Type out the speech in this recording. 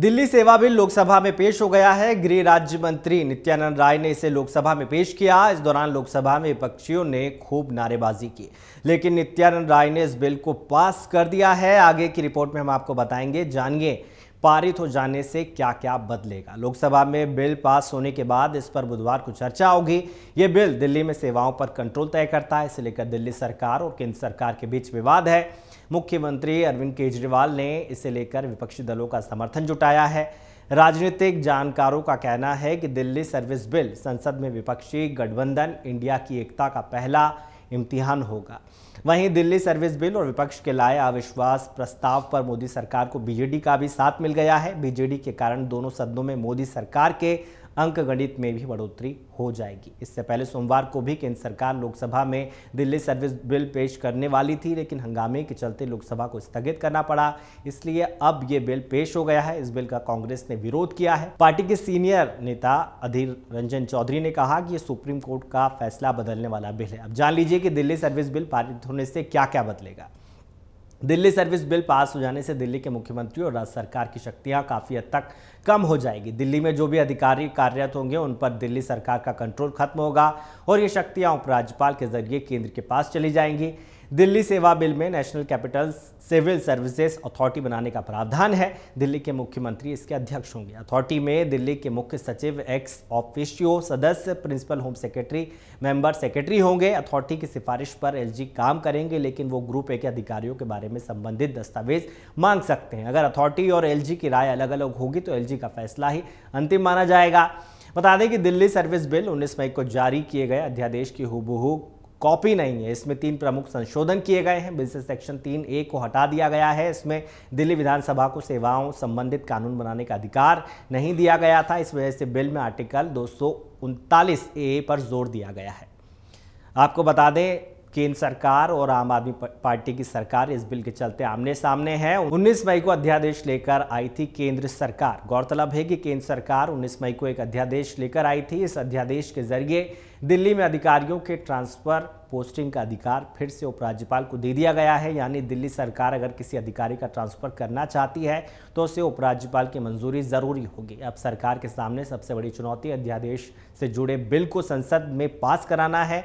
दिल्ली सेवा बिल लोकसभा में पेश हो गया है गृह राज्य मंत्री नित्यानंद राय ने इसे लोकसभा में पेश किया इस दौरान लोकसभा में विपक्षियों ने खूब नारेबाजी की लेकिन नित्यानंद राय ने इस बिल को पास कर दिया है आगे की रिपोर्ट में हम आपको बताएंगे जानिए पारित हो जाने से क्या क्या बदलेगा लोकसभा में बिल पास होने के बाद इस पर बुधवार को चर्चा होगी ये बिल दिल्ली में सेवाओं पर कंट्रोल तय करता है इसे लेकर दिल्ली सरकार और केंद्र सरकार के बीच विवाद है मुख्यमंत्री अरविंद केजरीवाल ने इसे लेकर विपक्षी दलों का समर्थन जुटाया है राजनीतिक जानकारों का कहना है कि दिल्ली सर्विस बिल संसद में विपक्षी गठबंधन इंडिया की एकता का पहला इम्तिहान होगा वहीं दिल्ली सर्विस बिल और विपक्ष के लाए अविश्वास प्रस्ताव पर मोदी सरकार को बीजेडी का भी साथ मिल गया है बीजेडी के कारण दोनों सदनों में मोदी सरकार के अंक गणित में भी बढ़ोतरी हो जाएगी इससे पहले सोमवार को भी केंद्र सरकार लोकसभा में दिल्ली सर्विस बिल पेश करने वाली थी लेकिन हंगामे के चलते लोकसभा को स्थगित करना पड़ा इसलिए अब ये बिल पेश हो गया है इस बिल का कांग्रेस ने विरोध किया है पार्टी के सीनियर नेता अधीर रंजन चौधरी ने कहा कि ये सुप्रीम कोर्ट का फैसला बदलने वाला बिल है अब जान लीजिए कि दिल्ली सर्विस बिल पारित होने से क्या क्या बदलेगा दिल्ली सर्विस बिल पास हो जाने से दिल्ली के मुख्यमंत्री और राज्य सरकार की शक्तियां काफ़ी हद तक कम हो जाएगी दिल्ली में जो भी अधिकारी कार्यरत होंगे उन पर दिल्ली सरकार का कंट्रोल खत्म होगा और ये शक्तियां उपराज्यपाल के जरिए केंद्र के पास चली जाएंगी दिल्ली सेवा बिल में national capital civil services authority बनाने का प्रावधान है दिल्ली के मुख्यमंत्री इसके अध्यक्ष होंगे अथॉरिटी में दिल्ली के मुख्य सचिव एक्स ऑफिशियो सदस्य principal home secretary member secretary होंगे अथॉरिटी की सिफारिश पर एलजी काम करेंगे लेकिन वो ग्रुप ए के अधिकारियों के बारे में संबंधित दस्तावेज मांग सकते हैं अगर अथॉरिटी और एल की राय अलग अलग होगी तो एल का फैसला ही अंतिम माना जाएगा बता दें कि दिल्ली सर्विस बिल 19 मई को जारी किए गए अध्यादेश की हुबहू कॉपी नहीं है इसमें तीन प्रमुख संशोधन किए गए हैं बिल से सेक्शन तीन ए को हटा दिया गया है इसमें दिल्ली विधानसभा को सेवाओं संबंधित कानून बनाने का अधिकार नहीं दिया गया था इस वजह से बिल में आर्टिकल दो ए पर जोर दिया गया है आपको बता दें केंद्र सरकार और आम आदमी पार्टी की सरकार इस बिल के चलते आमने सामने है 19 मई को अध्यादेश लेकर आई थी केंद्र सरकार गौरतलब है कि केंद्र सरकार 19 मई को एक अध्यादेश लेकर आई थी इस अध्यादेश के जरिए दिल्ली में अधिकारियों के ट्रांसफर पोस्टिंग का अधिकार फिर से उपराज्यपाल को दे दिया गया है यानी दिल्ली सरकार अगर किसी अधिकारी का ट्रांसफर करना चाहती है तो उसे उपराज्यपाल की मंजूरी जरूरी होगी अब सरकार के सामने सबसे बड़ी चुनौती अध्यादेश से जुड़े बिल को संसद में पास कराना है